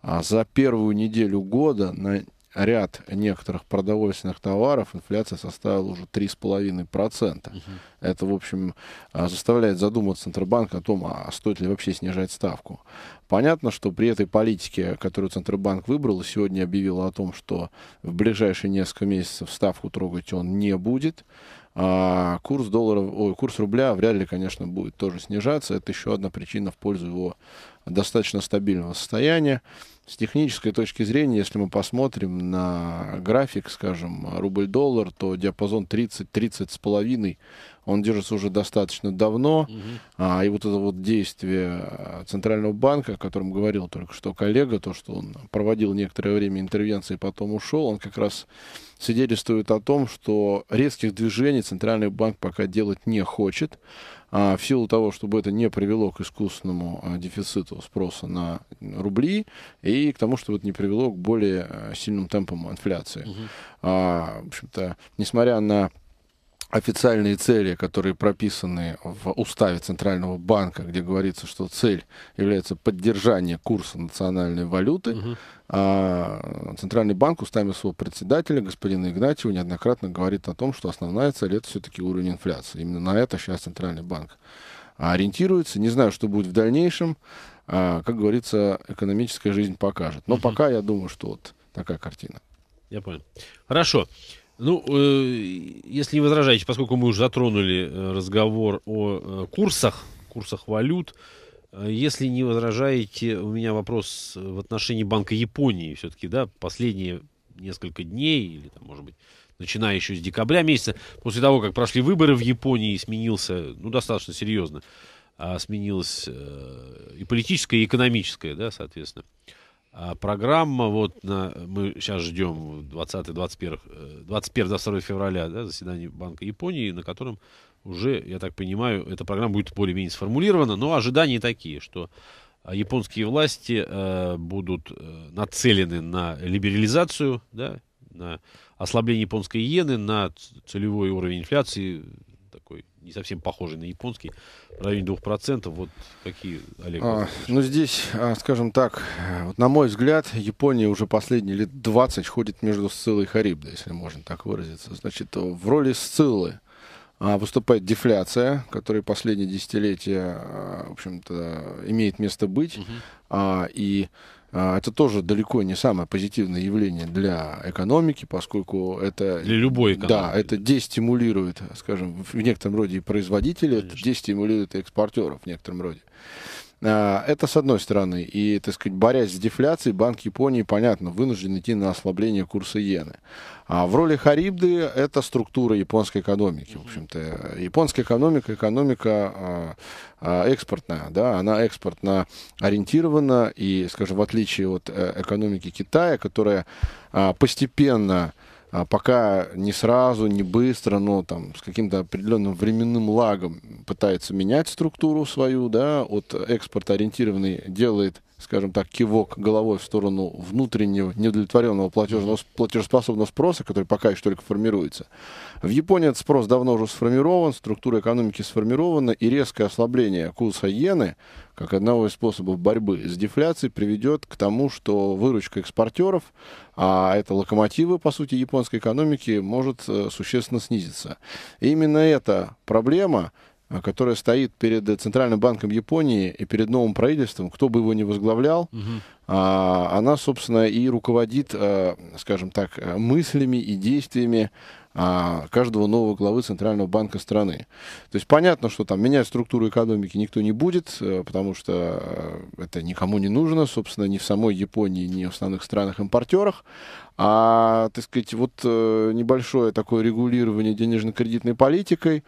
за первую неделю года на ряд некоторых продовольственных товаров инфляция составила уже 3,5%. Угу. Это, в общем, а, заставляет задуматься Центробанк о том, а, а стоит ли вообще снижать ставку. Понятно, что при этой политике, которую Центробанк выбрал, сегодня объявил о том, что в ближайшие несколько месяцев ставку трогать он не будет. А курс, доллара, ой, курс рубля вряд ли, конечно, будет тоже снижаться. Это еще одна причина в пользу его достаточно стабильного состояния. С технической точки зрения, если мы посмотрим на график, скажем, рубль-доллар, то диапазон 30-30 с половиной, он держится уже достаточно давно. Угу. А, и вот это вот действие Центрального банка, о котором говорил только что коллега, то, что он проводил некоторое время интервенции, потом ушел, он как раз свидетельствует о том, что резких движений Центральный банк пока делать не хочет а в силу того, чтобы это не привело к искусственному а, дефициту спроса на рубли и к тому, чтобы это не привело к более а, сильным темпам инфляции. Угу. В общем-то, несмотря на официальные цели, которые прописаны в уставе Центрального банка, где говорится, что цель является поддержание курса национальной валюты, угу. а Центральный банк устами своего председателя, господина Игнатьева, неоднократно говорит о том, что основная цель это все-таки уровень инфляции. Именно на это сейчас Центральный банк ориентируется. Не знаю, что будет в дальнейшем. А, как говорится, экономическая жизнь покажет. Но угу. пока я думаю, что вот такая картина. Я понял. Хорошо. Ну, э, если не возражаете, поскольку мы уже затронули э, разговор о э, курсах, курсах валют, э, если не возражаете, у меня вопрос в отношении Банка Японии все-таки, да, последние несколько дней, или, там, может быть, начиная еще с декабря месяца, после того, как прошли выборы в Японии, сменился, ну, достаточно серьезно, а сменилась э, и политическое, и экономическое, да, соответственно, э, а программа, вот на, мы сейчас ждем 20-21 февраля да, заседание Банка Японии, на котором уже, я так понимаю, эта программа будет более-менее сформулирована, но ожидания такие, что а, японские власти э, будут э, нацелены на либерализацию, да, на ослабление японской иены, на целевой уровень инфляции, не совсем похожий на японский, в районе 2%. Вот какие, Олег? А, ну, здесь, а, скажем так, вот на мой взгляд, Япония уже последние лет 20 ходит между Сциллой и Харибдой, если можно так выразиться. Значит, в роли Сциллы а, выступает дефляция, которая последние десятилетия, а, в общем-то, имеет место быть. Угу. И а, это тоже далеко не самое позитивное явление для экономики, поскольку это... Для любой экономики. Да, это дестимулирует, скажем, в некотором роде производителей, Конечно. это дестимулирует экспортеров в некотором роде. А, это с одной стороны. И, так сказать, борясь с дефляцией, Банк Японии, понятно, вынужден идти на ослабление курса иены. А в роли Харибды это структура японской экономики. В общем-то, японская экономика, экономика а, а, экспортная, да, она экспортно ориентирована, и, скажем, в отличие от э, экономики Китая, которая постепенно а пока не сразу, не быстро, но там с каким-то определенным временным лагом пытается менять структуру свою, да, от экспорта ориентированный делает скажем так, кивок головой в сторону внутреннего неудовлетворенного платежного, платежеспособного спроса, который пока еще только формируется. В Японии этот спрос давно уже сформирован, структура экономики сформирована, и резкое ослабление курса иены, как одного из способов борьбы с дефляцией, приведет к тому, что выручка экспортеров, а это локомотивы, по сути, японской экономики, может э, существенно снизиться. И именно эта проблема – Э, которая стоит перед э, Центральным банком Японии и перед новым правительством, кто бы его ни возглавлял, угу. она, собственно, и руководит, э, скажем так, мыслями и действиями а, каждого нового главы Центрального банка страны. То есть понятно, что там менять структуру экономики никто не будет, потому что это никому не нужно, собственно, ни в самой Японии, ни в основных странах-импортерах. А, так сказать, вот э, небольшое такое регулирование денежно-кредитной политикой,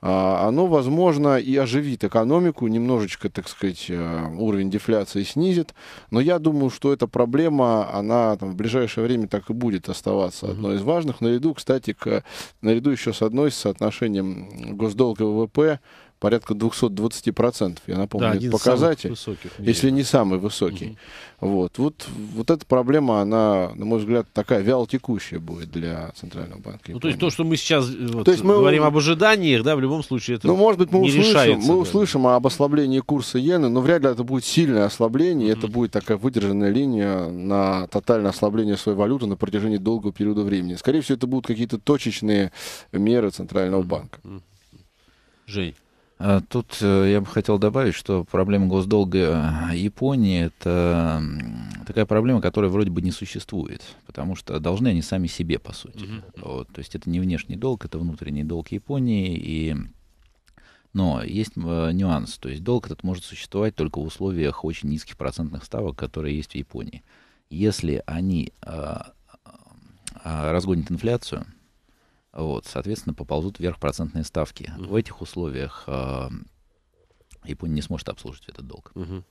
а, оно, возможно, и оживит экономику, немножечко, так сказать, э, уровень дефляции снизит. Но я думаю, что эта проблема, она там, в ближайшее время так и будет оставаться одной из важных. Наряду, кстати, к, наряду еще с одной с соотношением госдолга ВВП порядка 220%, процентов я напомню, да, показатель, высоких, если не самый высокий. Угу. Вот. Вот, вот эта проблема, она, на мой взгляд, такая вялотекущая будет для Центрального банка. Ну, то есть то, что мы сейчас э, вот, то есть мы, говорим об ожиданиях, да, в любом случае это Ну, может быть, мы услышим, мы услышим об ослаблении курса иены, но вряд ли это будет сильное ослабление, угу. это будет такая выдержанная линия на тотальное ослабление своей валюты на протяжении долгого периода времени. Скорее всего, это будут какие-то точечные меры Центрального банка. Жень. А тут э, я бы хотел добавить, что проблема госдолга э, Японии — это такая проблема, которая вроде бы не существует, потому что должны они сами себе, по сути. Вот, то есть это не внешний долг, это внутренний долг Японии, и... но есть э, нюанс, то есть долг этот может существовать только в условиях очень низких процентных ставок, которые есть в Японии. Если они а, а, разгонят инфляцию, вот, соответственно, поползут вверх процентные ставки. Uh-huh. В этих условиях э, Япония не сможет обслужить этот долг. Uh-huh.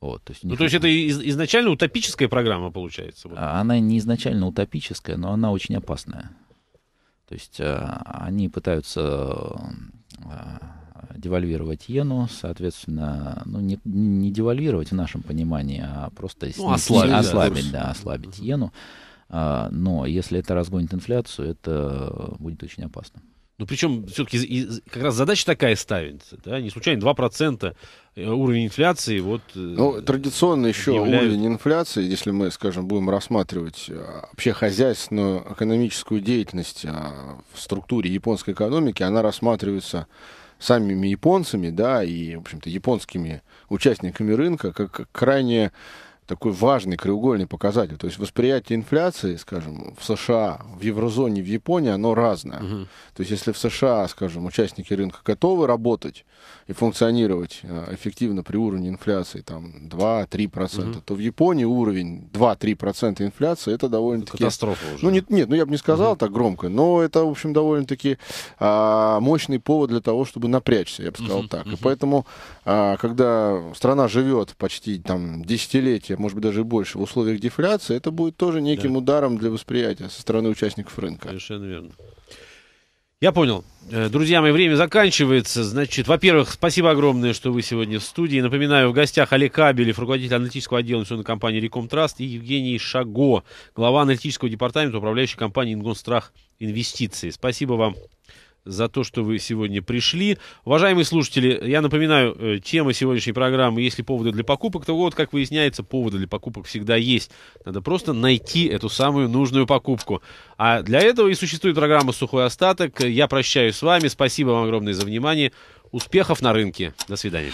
Вот, то есть ну, то есть это из- изначально утопическая программа получается? Вот. А, она не изначально утопическая, но она очень опасная. То есть э, они пытаются э, девальвировать иену, соответственно, ну не, не девальвировать в нашем понимании, а просто ну, ослабить, ослабить, да, да ослабить uh-huh. иену. А, но если это разгонит инфляцию, это будет очень опасно. Ну, причем все-таки как раз задача такая ставится, да, не случайно 2% э, уровень инфляции вот... Э, ну, традиционно еще являют... уровень инфляции, если мы, скажем, будем рассматривать вообще э, хозяйственную экономическую деятельность а, в структуре японской экономики, она рассматривается самими японцами, да, и, в общем-то, японскими участниками рынка как крайне такой важный краеугольный показатель. То есть восприятие инфляции, скажем, в США, в еврозоне, в Японии, оно разное. Угу. То есть если в США, скажем, участники рынка готовы работать, и функционировать э, эффективно при уровне инфляции там 2-3%, угу. то в Японии уровень 2-3% инфляции это довольно-таки... Катастрофа уже. Ну, нет, нет, ну я бы не сказал угу. так громко, но это, в общем, довольно-таки а, мощный повод для того, чтобы напрячься, я бы сказал угу. так. Угу. И поэтому, а, когда страна живет почти там десятилетия, может быть, даже больше в условиях дефляции, это будет тоже неким да. ударом для восприятия со стороны участников рынка. Совершенно верно. Я понял. Э, друзья мои, время заканчивается. Значит, во-первых, спасибо огромное, что вы сегодня в студии. Напоминаю, в гостях Олег Кабелев, руководитель аналитического отдела национальной компании Рекомтраст, и Евгений Шаго, глава аналитического департамента управляющей компании Ингонстрах Инвестиции. Спасибо вам за то, что вы сегодня пришли. Уважаемые слушатели, я напоминаю, э, тема сегодняшней программы «Есть ли поводы для покупок?». То вот, как выясняется, поводы для покупок всегда есть. Надо просто найти эту самую нужную покупку. А для этого и существует программа «Сухой остаток». Я прощаюсь с вами. Спасибо вам огромное за внимание. Успехов на рынке. До свидания.